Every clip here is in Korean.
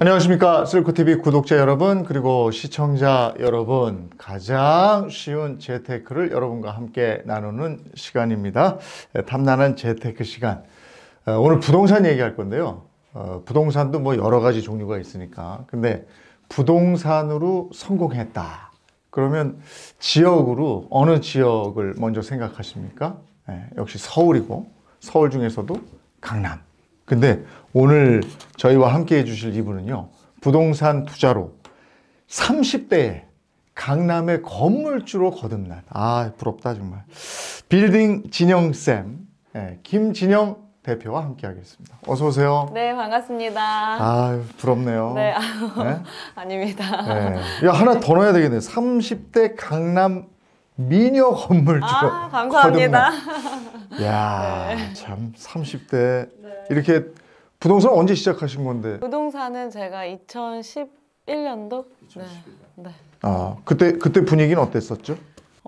안녕하십니까 쓸코TV 구독자 여러분 그리고 시청자 여러분 가장 쉬운 재테크를 여러분과 함께 나누는 시간입니다 예, 탐나는 재테크 시간 어, 오늘 부동산 얘기할 건데요 어, 부동산도 뭐 여러 가지 종류가 있으니까 근데 부동산으로 성공했다 그러면 지역으로 어느 지역을 먼저 생각하십니까? 예, 역시 서울이고 서울 중에서도 강남 근데 오늘 저희와 함께 해주실 이분은요. 부동산 투자로 30대에 강남의 건물주로 거듭난 아 부럽다 정말 빌딩 진영쌤 네, 예, 김진영 대표와 함께 하겠습니다. 어서 오세요. 네, 반갑습니다. 아, 부럽네요. 네, 네? 아닙니다. 네. 야, 하나 더 넣어야 되겠네. 30대 강남 미녀 건물주 아, 감사합니다. 야, 네. 참 30대 네. 이렇게 부동산 언제 시작하신 건데? 부동산은 제가 2011년도. 2011년. 네. 네. 아, 그때 그때 분위기는 어땠었죠?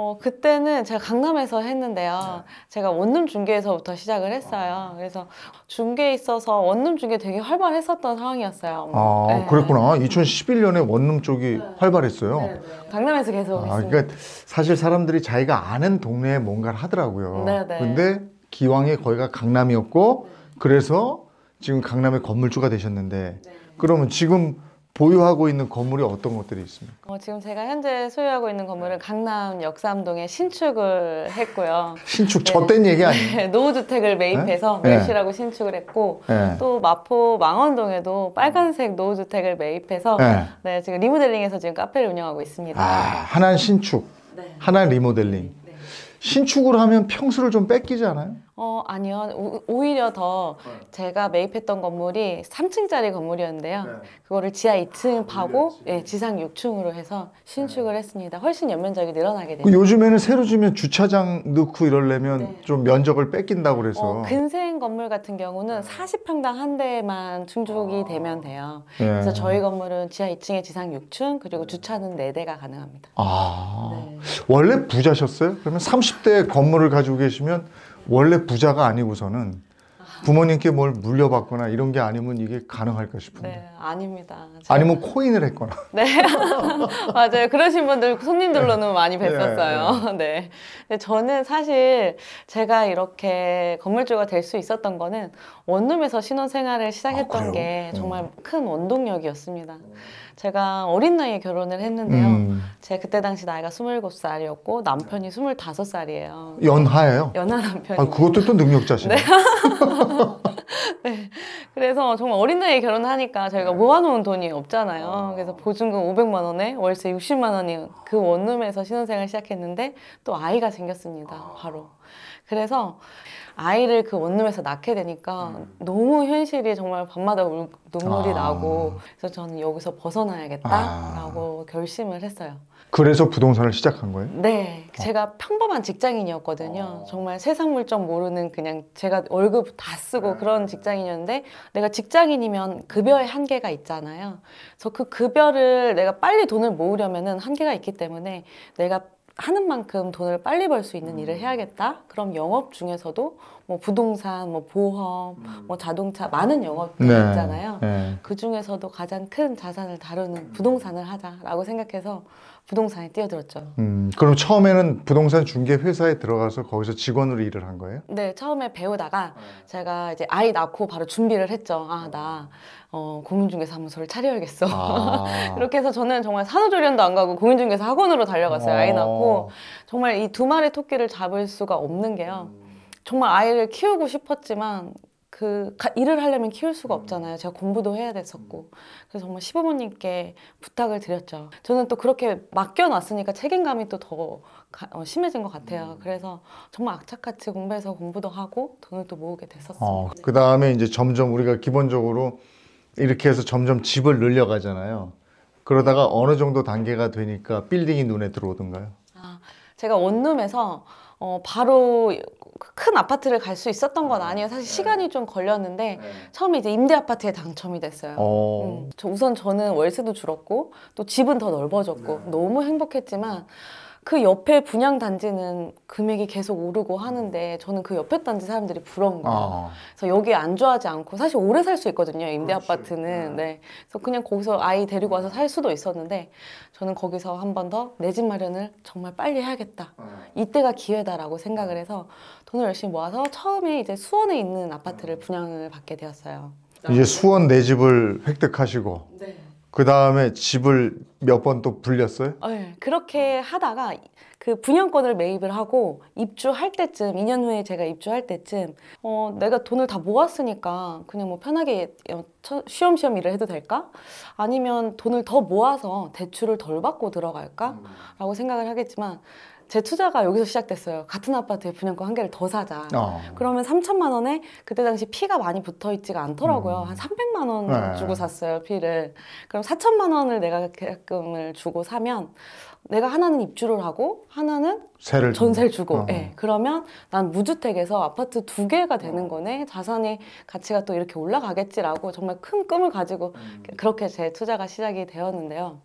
어, 그때는 제가 강남에서 했는데요. 네. 제가 원룸 중계에서부터 시작을 했어요. 아. 그래서 중계에 있어서 원룸 중계 되게 활발했었던 상황이었어요. 아, 네. 그랬구나. 2011년에 원룸 쪽이 네. 활발했어요. 네, 네. 강남에서 계속 아, 그러니까 사실 사람들이 자기가 아는 동네에 뭔가를 하더라고요. 네, 네. 근데 기왕에 거기가 강남이었고 네. 그래서 지금 강남의 건물주가 되셨는데 그러면 지금 보유하고 있는 건물이 어떤 것들이 있습니까? 어, 지금 제가 현재 소유하고 있는 건물은 네. 강남 역삼동에 신축을 했고요. 신축 저땐 네. 얘기 아니에요? 네, 노후주택을 매입해서 네? 멸실하고 신축을 했고 또 마포 망원동에도 빨간색 노후주택을 매입해서 네. 지금 리모델링해서 지금 카페를 운영하고 있습니다. 아, 하나는 신축, 하나는 리모델링. 신축을 하면 평수를 좀 뺏기지 않아요? 어 아니요 오, 히려더 네. 제가 매입했던 건물이 3층짜리 건물이었는데요 네. 그거를 지하 2층 아, 파고 예, 지상 6층으로 해서 신축을 네. 했습니다 훨씬 연면적이 늘어나게 되죠 요즘에는 새로 지면 주차장 넣고 이러려면 네. 좀 면적을 뺏긴다고 어, 그래서 어, 근생 건물 같은 경우는 40평당 한 대만 충족이 아. 되면 돼요 네. 그래서 저희 건물은 지하 2층에 지상 6층 그리고 주차는 4대가 가능합니다 아 원래 부자셨어요? 그러면 30대 건물을 가지고 계시면 원래 부자가 아니고서는 부모님께 뭘 물려받거나 이런 게 아니면 이게 가능할까 싶은데. 네, 아닙니다. 제가... 아니면 코인을 했거나. 네, 맞아요. 그러신 분들 손님들로는 네. 많이 뵀었어요. 네, 네. 근데 저는 사실 제가 이렇게 건물주가 될 수 있었던 거는 원룸에서 신혼 생활을 시작했던 아, 게 정말 어. 큰 원동력이었습니다. 제가 어린 나이에 결혼을 했는데요. 음. 제가 그때 당시 나이가 2물 살이었고 남편이 2 5 살이에요 연하예요? 연하 남편. 아, 그것도 또 능력자시네. 네. 네. 그래서 정말 어린 나이에 결혼하니까 저희가 네. 모아놓은 돈이 없잖아요. 아. 그래서 보증금 5 0 0만 원에 월세 6 0만 원이 그 원룸에서 신혼생활 시작했는데 또 아이가 생겼습니다. 아. 바로. 그래서 아이를 그 원룸에서 낳게 되니까 음. 너무 현실이 정말 밤마다 울, 눈물이 아. 나고 그래서 저는 여기서 벗어나야겠다라고 아. 결심을 했어요. 그래서 부동산을 시작한 거예요? 네. 어. 제가 평범한 직장인이었거든요. 어. 정말 세상 물정 모르는 그냥 제가 월급 다 쓰고 네. 그런 직장인이었는데 내가 직장인이면 급여의 한계가 있잖아요. 그래서 그 급여를 내가 빨리 돈을 모으려면 한계가 있기 때문에 내가 하는 만큼 돈을 빨리 벌 수 있는 일을 음. 해야겠다. 그럼 영업 중에서도 뭐 부동산, 뭐 보험, 음. 뭐 자동차 많은 영업들 네. 있잖아요. 네. 그 중에서도 가장 큰 자산을 다루는 음. 부동산을 하자라고 생각해서 부동산에 뛰어들었죠. 음, 그럼 처음에는 부동산 중개 회사에 들어가서 거기서 직원으로 일을 한 거예요? 네, 처음에 배우다가 네. 제가 이제 아이 낳고 바로 준비를 했죠. 아, 나 어, 공인중개사무소를 차려야겠어. 아. 이렇게 해서 저는 정말 산후조리원도 안 가고 공인중개사 학원으로 달려갔어요. 아이 어. 낳고 정말 이 두 마리 토끼를 잡을 수가 없는 게요. 음. 정말 아이를 키우고 싶었지만 그 일을 하려면 키울 수가 음. 없잖아요. 제가 공부도 해야 됐었고. 음. 그래서 정말 시부모님께 부탁을 드렸죠. 저는 또 그렇게 맡겨놨으니까 책임감이 또더 어, 심해진 것 같아요. 음. 그래서 정말 악착같이 공부해서 공부도 하고 돈을 또 모으게 됐었어요. 네. 그 다음에 이제 점점 우리가 기본적으로 이렇게 해서 점점 집을 늘려가잖아요. 그러다가 어느 정도 단계가 되니까 빌딩이 눈에 들어오던가요? 아, 제가 원룸에서 어, 바로 그 큰 아파트를 갈 수 있었던 건 아, 아니에요. 사실 네. 시간이 좀 걸렸는데 네. 처음에 이제 임대 아파트에 당첨이 됐어요. 어. 음. 우선 저는 월세도 줄었고 또 집은 더 넓어졌고 네. 너무 행복했지만 그 옆에 분양 단지는 금액이 계속 오르고 하는데 저는 그 옆에 단지 사람들이 부러운 거예요. 어. 그래서 여기 안주하지 않고 사실 오래 살 수 있거든요. 임대 그렇지. 아파트는. 네. 네. 그래서 그냥 거기서 아이 데리고 와서 살 수도 있었는데 저는 거기서 한 번 더 내 집 마련을 정말 빨리 해야겠다. 어. 이때가 기회다라고 생각을 해서 돈을 열심히 모아서 처음에 이제 수원에 있는 아파트를 음. 분양을 받게 되었어요. 이제 수원 내 집을 획득하시고 네. 그 다음에 집을 몇 번 또 불렸어요? 네, 그렇게 하다가 그 분양권을 매입을 하고 입주할 때쯤 2년 후에 제가 입주할 때쯤 어, 내가 돈을 다 모았으니까 그냥 뭐 편하게 어, 쉬엄쉬엄 일을 해도 될까? 아니면 돈을 더 모아서 대출을 덜 받고 들어갈까? 음. 라고 생각을 하겠지만 제 투자가 여기서 시작됐어요. 같은 아파트에 분양권 한 개를 더 사자. 어. 그러면 3천만 원에 그때 당시 피가 많이 붙어 있지가 않더라고요. 음. 한 300만 원 네. 주고 샀어요, 피를. 그럼 4천만 원을 내가 계약금을 주고 사면 내가 하나는 입주를 하고 하나는 세를 전세를 주고 어. 네. 그러면 난 무주택에서 아파트 두 개가 되는 어. 거네 자산의 가치가 또 이렇게 올라가겠지라고 정말 큰 꿈을 가지고 음. 그렇게 제 투자가 시작이 되었는데요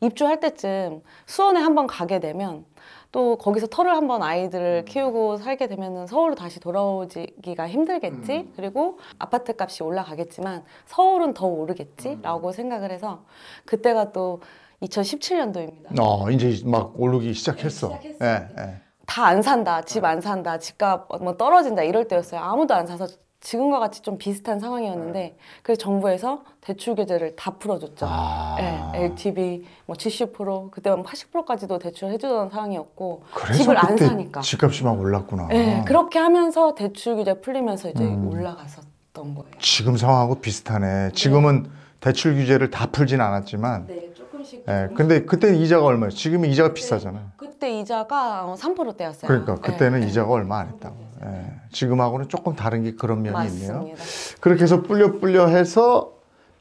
입주할 때쯤 수원에 한번 가게 되면 또 거기서 털을 한번 아이들을 음. 키우고 살게 되면은 서울로 다시 돌아오기가 힘들겠지 음. 그리고 아파트 값이 올라가겠지만 서울은 더 오르겠지라고 음. 생각을 해서 그때가 또 2017년도입니다. 어 이제 막 오르기 시작했어. 네, 예, 예. 다 안 산다, 집안 네. 산다, 집값 뭐 떨어진다 이럴 때였어요. 아무도 안 사서 지금과 같이 좀 비슷한 상황이었는데 네. 그래서 정부에서 대출 규제를 다 풀어줬죠. 아. 네, LTV 뭐70% 그때 는 뭐 80%까지도 대출을 해주던 상황이었고 집을 안 사니까 집값이 막 올랐구나. 네, 그렇게 하면서 대출 규제 풀리면서 이제 음. 올라갔었던 거예요. 지금 상황하고 비슷하네. 네. 지금은 네. 대출 규제를 다 풀진 않았지만 네, 조금 네, 근데 그때 이자가 얼마였어요? 지금 이자가 비싸잖아요. 그때 이자가 3%대였어요. 그러니까 그때는 네, 이자가 얼마 안 했다고. 예, 지금하고는 조금 다른 게 그런 면이 맞습니다. 있네요. 그렇게 해서 뿔려뿔려 해서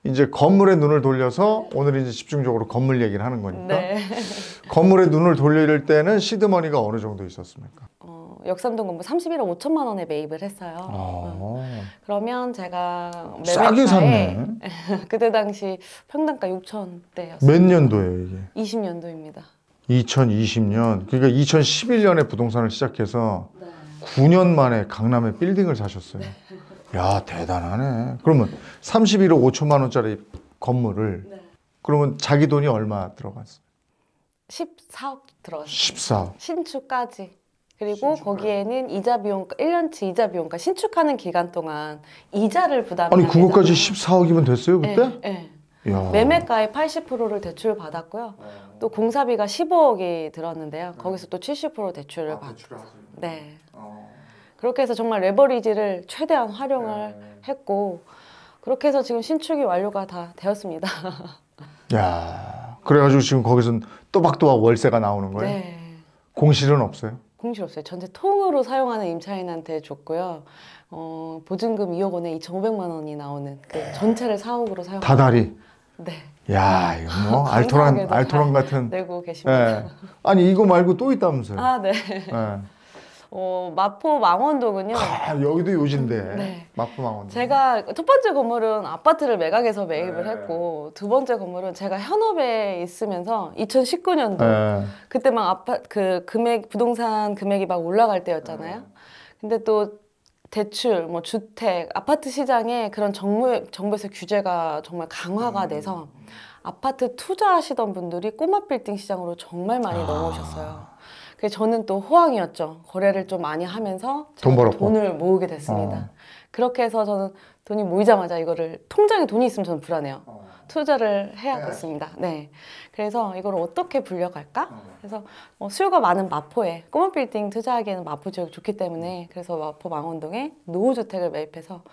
이제 건물에 눈을 돌려서 오늘 이제 집중적으로 건물 얘기를 하는 거니까 네. 건물에 눈을 돌릴 때는 시드머니가 어느 정도 있었습니까? 어, 역삼동 건물 31억 5천만 원에 매입을 했어요. 아. 음. 그러면 제가 싸게 샀네. 그때 당시 평당가 6천대였어요. 몇 년도예요 이게? 20년도입니다. 2020년 그러니까 2011년에 부동산을 시작해서 9년 만에 강남에 빌딩을 사셨어요. 네. 야 대단하네. 그러면 31억 5천만 원짜리 건물을 네. 그러면 자기 돈이 얼마 들어갔어요? 14억 들어갔어요. 14억. 신축까지. 그리고 신축까지. 거기에는 이자 비용, 1년치 이자 비용과 신축하는 기간 동안 이자를 부담. 아니 그거까지 14억이면 됐어요 네, 그때? 네. 네. 매매가의 80%를 대출 받았고요. 어. 또 공사비가 15억이 들었는데요. 네. 거기서 또 70% 대출을 아, 받았어요. 네. 어. 그렇게 해서 정말 레버리지를 최대한 활용을 네. 했고 그렇게 해서 지금 신축이 완료가 다 되었습니다. 야, 그래가지고 지금 거기서 또박또박 월세가 나오는 거예요? 네. 공실은 없어요? 공실 없어요. 전세 통으로 사용하는 임차인한테 줬고요. 어, 보증금 2억 원에 2,500만 원이 나오는 그 전체를 4억으로 사용. 다달이. 네. 야, 이거 뭐 알토란 알토란 같은. 내고 계십니다. 네. 아니 이거 말고 또 있다면서요? 아, 네. 네. 어, 마포 망원동은요. 아, 여기도 요지인데. 네. 마포 망원동. 제가 첫 번째 건물은 아파트를 매각해서 매입을 네. 했고 두 번째 건물은 제가 현업에 있으면서 2019년도 네. 그때 막 아파 그 금액 부동산 금액이 막 올라갈 때였잖아요. 네. 근데 또 대출, 뭐 주택, 아파트 시장에 그런 정부, 정부에서 규제가 정말 강화가 음. 돼서 아파트 투자하시던 분들이 꼬마 빌딩 시장으로 정말 많이 아... 넘어오셨어요. 그래서 저는 또 호황이었죠. 거래를 좀 많이 하면서 돈 벌었고. 돈을 모으게 됐습니다. 어. 그렇게 해서 저는 돈이 모이자마자 이거를 통장에 돈이 있으면 저는 불안해요. 어. 투자를 해야겠습니다. 네. 네. 그래서 이걸 어떻게 불려갈까? 어. 그래서 뭐 수요가 많은 마포에 꼬마 빌딩 투자하기에는 마포 지역이 좋기 때문에 그래서 마포 망원동에 노후주택을 매입해서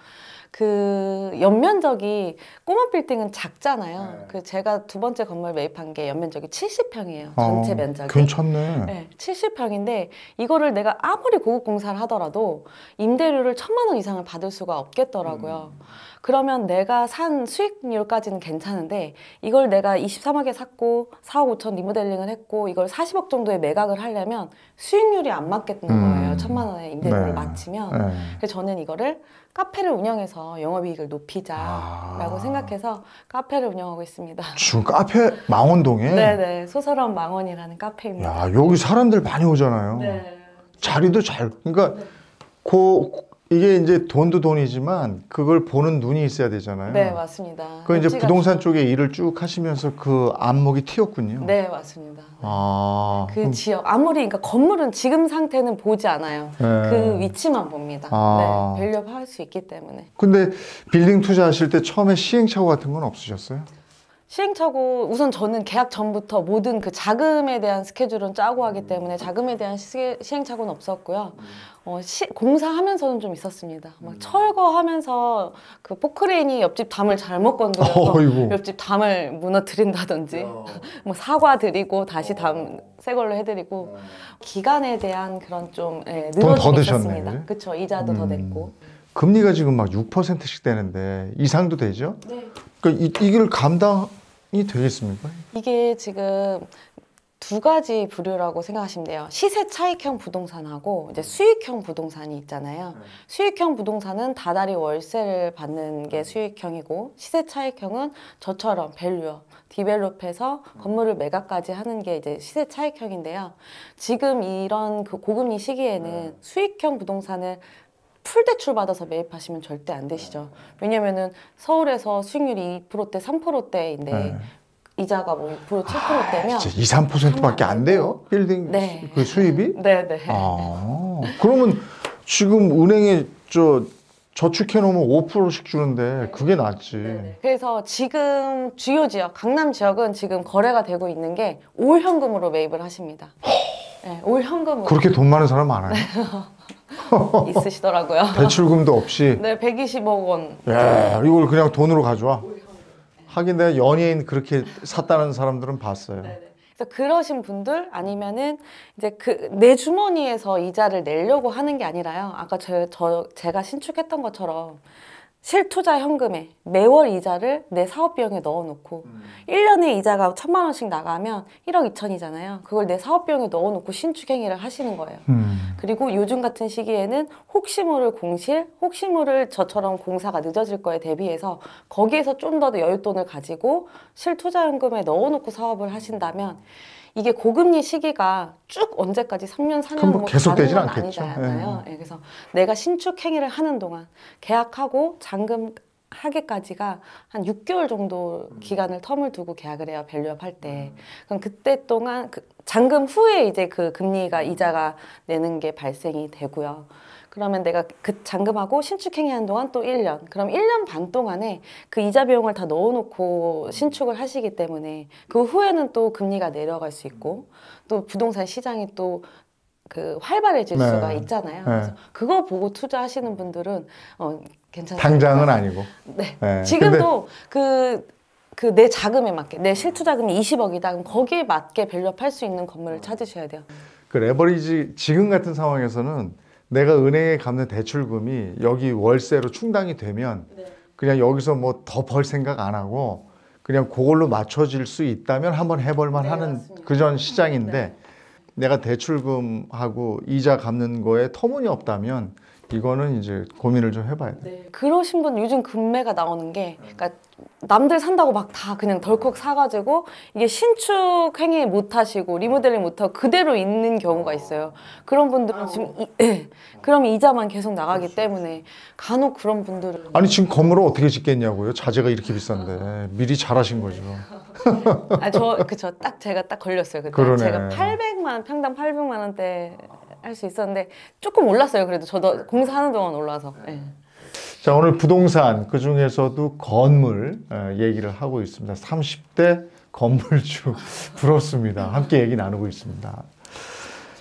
그 연면적이 꼬마 빌딩은 작잖아요. 네. 그 제가 두 번째 건물 매입한 게 연면적이 70평이에요. 어, 전체 어, 면적이. 괜찮네. 네, 70평인데 이거를 내가 아무리 고급 공사를 하더라도 임대료를 천만 원 이상을 받을 수가 없겠더라고요. 음. 그러면 내가 산 수익률까지는 괜찮은데 이걸 내가 23억에 샀고 4억 5천 리모델링을 했고 이걸 40억 정도에 매각을 하려면 수익률이 안 맞겠는 음. 거예요. 천만 원의 임대료를 네. 맞추면. 네. 그래서 저는 이거를 카페를 운영해서 영업이익을 높이자라고 아. 생각해서 카페를 운영하고 있습니다. 지금 카페 망원동에? 네네 네. 소설원 망원이라는 카페입니다. 야 여기 사람들 많이 오잖아요. 네. 자리도 잘 그러니까 네. 고 이게 이제 돈도 돈이지만 그걸 보는 눈이 있어야 되잖아요. 네, 맞습니다. 그 이제 부동산 쪽에 일을 쭉 하시면서 그 안목이 튀었군요. 네, 맞습니다. 아. 그 그럼... 지역 아무리 그러니까 건물은 지금 상태는 보지 않아요. 네. 그 위치만 봅니다. 아. 네, 밸류업할 수 있기 때문에. 근데 빌딩 투자하실 때 처음에 시행착오 같은 건 없으셨어요? 시행착오 우선 저는 계약 전부터 모든 그 자금에 대한 스케줄은 짜고 하기 음. 때문에 자금에 대한 시, 행착오는 없었고요. 음. 어, 시, 공사하면서는 좀 있었습니다. 막 음. 철거하면서 그 포크레인이 옆집 담을 잘못 건드려서 옆집 담을 무너뜨린다든지 뭐 사과 드리고 다시 어. 담새 걸로 해드리고 어. 기간에 대한 그런 좀 예, 늘어지게 있었습니다. 그렇죠 이자도 음. 더 냈고. 금리가 지금 막 6%씩 되는데 이상도 되죠? 네. 그러니까 이, 이걸 감당이 되겠습니까? 이게 지금 두 가지 부류라고 생각하시면 돼요. 시세 차익형 부동산하고 이제 수익형 부동산이 있잖아요. 네. 수익형 부동산은 다달이 월세를 받는 게 수익형이고 시세 차익형은 저처럼 밸류업, 디벨롭해서 건물을 매각까지 하는 게 이제 시세 차익형인데요. 지금 이런 그 고금리 시기에는 네. 수익형 부동산을 풀대출 받아서 매입하시면 절대 안 되시죠. 왜냐면은 서울에서 수익률이 2%대 3%대인데 네. 이자가 뭐6% 7%대면 아, 2, 3%밖에 안 돼요? 빌딩 네. 그 수입이? 네, 네. 아, 그러면 지금 은행에 저 저축해놓으면 5%씩 주는데 그게 낫지. 네네. 네. 그래서 지금 주요 지역, 강남 지역은 지금 거래가 되고 있는 게 올현금으로 매입을 하십니다. 허... 네, 올 현금으로. 그렇게 돈 많은 사람 많아요. 있으시더라고요. 대출금도 없이. 네, 120억 원. 예, 이걸 그냥 돈으로 가져와. 하긴 내가 연예인 그렇게 샀다는 사람들은 봤어요. 네네. 네. 그래서 그러신 분들 아니면은 이제 그 내 주머니에서 이자를 내려고 하는 게 아니라요. 아까 저, 저 제가 신축했던 것처럼 실투자 현금에 매월 이자를 내 사업 비용에 넣어놓고 음. 1년에 이자가 천만 원씩 나가면 1억 2천이잖아요. 그걸 내 사업 비용에 넣어놓고 신축행위를 하시는 거예요. 음. 그리고 요즘 같은 시기에는 혹시 모를 공실, 혹시 모를 저처럼 공사가 늦어질 거에 대비해서 거기에서 좀 더 여윳돈을 가지고 실투자 현금에 넣어놓고 사업을 하신다면 이게 고금리 시기가 쭉 언제까지 3년, 4년 뭐, 뭐 계속되진 않겠죠. 아 그래서 내가 신축 행위를 하는 동안 계약하고 잔금 하기까지가 한 6개월 정도 기간을 텀을 두고 계약을 해요. 밸류업 할 때. 그럼 그때 동안 그 잔금 후에 이제 그 금리가 이자가 내는 게 발생이 되고요. 그러면 내가 그 잔금하고 신축행위한 동안 또 1년 그럼 1년 반 동안에 그 이자 비용을 다 넣어놓고 신축을 하시기 때문에 그 후에는 또 금리가 내려갈 수 있고 또 부동산 시장이 또 그 활발해질 네. 수가 있잖아요. 네. 그래서 그거 보고 투자하시는 분들은 어 괜찮아요. 당장은 아니고. 네. 네. 지금도 그 그 내 자금에 맞게 내 실투 자금이 20억이다. 그럼 거기에 맞게 밸류업할 수 있는 건물을 음. 찾으셔야 돼요. 그 레버리지 지금 같은 상황에서는 내가 은행에 갚는 대출금이 여기 월세로 충당이 되면 네. 그냥 여기서 뭐 더 벌 생각 안 하고 그냥 그걸로 맞춰질 수 있다면 한번 해볼만 네, 하는 그 전 시장인데 네. 내가 대출금하고 이자 갚는 거에 터무니없다면 이거는 이제 고민을 좀 해봐야 돼. 네. 그러신 분 요즘 금매가 나오는 게, 그러니까 남들 산다고 막 다 그냥 덜컥 사가지고 이게 신축 행위 못하시고 리모델링 못하고 그대로 있는 경우가 있어요. 그런 분들은 지금 이, 네. 그럼 이자만 계속 나가기 때문에 간혹 그런 분들은 아니 지금 건물을 어떻게 짓겠냐고요? 자재가 이렇게 비싼데 미리 잘하신 거죠. 아 저 그쵸 딱 제가 딱 걸렸어요 그때 그러네. 제가 800만 평당 800만 원대 할수 있었는데 조금 올랐어요. 그래도 저도 공사하는 동안 올라서. 네. 예. 자 오늘 부동산 그 중에서도 건물 예, 얘기를 하고 있습니다. 30대 건물주 부럽습니다. 함께 얘기 나누고 있습니다.